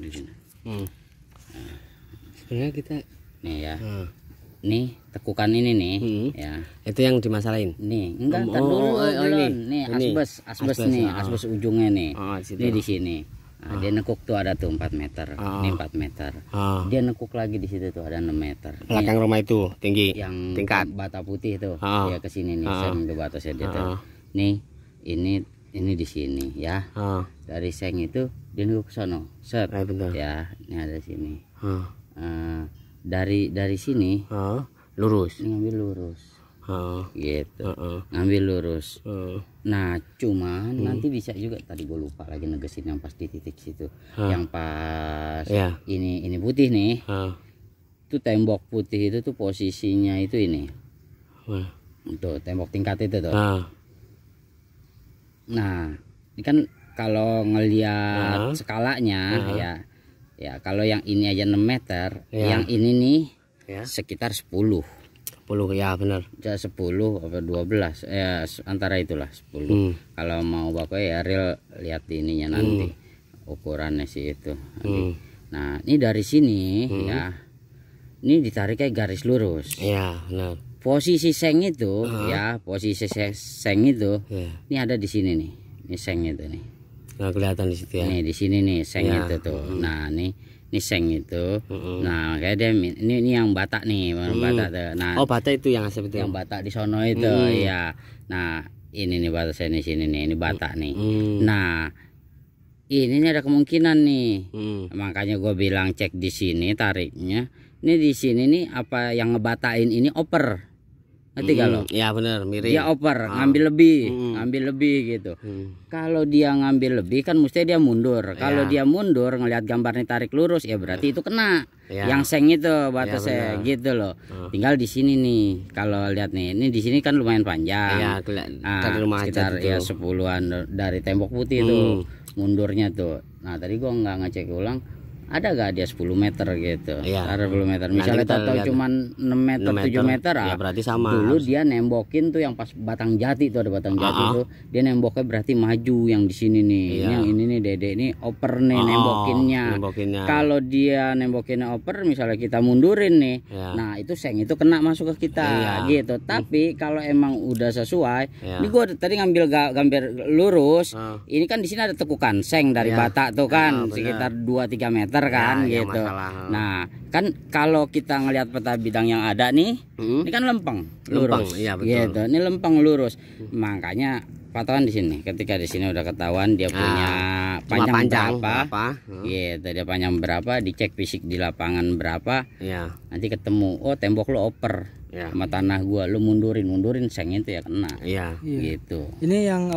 di sini hmm. nah. kita nih ya hmm. nih tekukan ini nih hmm. ya itu yang dimasalahin nih enggak oh, dulu oh, oh, ini. nih asbes asbes, asbes nih ah. asbes ujungnya nih oh, ah, ini di sini Nah, ah. Dia nekuk tuh ada tuh 4 meter, ah. ini 4 meter. Ah. Dia nekuk lagi di situ tuh ada 6 meter. Belakang rumah itu tinggi, yang tingkat bata putih tuh. Ah. Dia kesini nih, ah. seng tuh batasnya dia tuh. Ah. Nih, ini ini di sini ya. Ah. Dari seng itu Dino ke sono. Set. Nah, bentar. Ya, ini ada sini. Huh. Uh, eh, dari dari sini huh? lurus. Ini ngambil lurus. Huh. Gitu. Uh -uh. Ngambil lurus. Uh. Nah, cuman hmm. nanti bisa juga tadi gue lupa lagi negesin yang pas di titik situ. Huh. Yang pas yeah. ini ini putih nih. Huh. Itu tembok putih itu tuh posisinya itu ini. Huh. Tuh, tembok tingkat itu tuh. Huh. Nah, ini kan kalau ngelihat uh -huh. skalanya uh -huh. ya ya kalau yang ini aja 6 meter yeah. yang ini nih yeah. sekitar 10 10 ya benar ya 10 atau 12 ya antara itulah 10 hmm. kalau mau bapak ya real lihat di ininya nanti hmm. ukurannya sih itu Hmm. nah ini dari sini hmm. ya ini ditarik kayak garis lurus ya benar posisi seng itu uh -huh. ya posisi seng, itu yeah. ini ada di sini nih ini seng itu nih nah kelihatan di situ ya nih di sini nih seng ya. itu tuh hmm. nah nih ini seng itu hmm. nah kayak dia ini ini yang batak nih hmm. batak tuh nah oh batak itu yang seperti itu ya? yang batak di sono itu hmm. ya nah ini nih batak saya di sini nih ini batak nih hmm. nah ini ada kemungkinan nih hmm. makanya gue bilang cek di sini tariknya ini di sini nih apa yang ngebatain ini oper ngerti hmm, kalau ya benar mirip dia oper ah. ngambil lebih hmm. ngambil lebih gitu hmm. kalau dia ngambil lebih kan mesti dia mundur kalau ya. dia mundur ngelihat gambarnya tarik lurus ya berarti itu kena ya. yang seng itu batasnya ya, gitu loh hmm. tinggal di sini nih kalau lihat nih ini di sini kan lumayan panjang ya, nah, rumah sekitar ya sepuluhan dari tembok putih hmm. tuh mundurnya tuh nah tadi gua nggak ngecek ulang ada gak dia 10 meter gitu ya. ada 10 meter misalnya kita tahu cuma 6 meter, 6 meter 7 meter ah, ya berarti sama dulu harus. dia nembokin tuh yang pas batang jati tuh ada batang -uh. jati tuh dia nemboknya berarti maju yang di sini nih ini iya. yang ini nih dede ini oper nih oh, nembokinnya, nembokinnya. kalau dia nembokinnya oper misalnya kita mundurin nih yeah. nah itu seng itu kena masuk ke kita yeah. gitu tapi hmm. kalau emang udah sesuai yeah. ini gua tadi ngambil gambar lurus uh. ini kan di sini ada tekukan seng dari yeah. bata tuh kan ah, sekitar 2 3 meter meter ya, kan ya, gitu. Nah, kan kalau kita ngelihat peta bidang yang ada nih, hmm? ini kan lempeng, lurus. Lempeng, iya betul. Gitu. Ini lempeng lurus. Hmm. Makanya patokan di sini. Ketika di sini udah ketahuan dia ah, punya ya, panjang, panjang berapa, iya, Hmm. gitu dia panjang berapa, dicek fisik di lapangan berapa. Ya. Nanti ketemu, oh tembok lu oper ya. sama tanah gua, lu mundurin, mundurin sengnya itu ya kena. Iya. iya. Gitu. Ini yang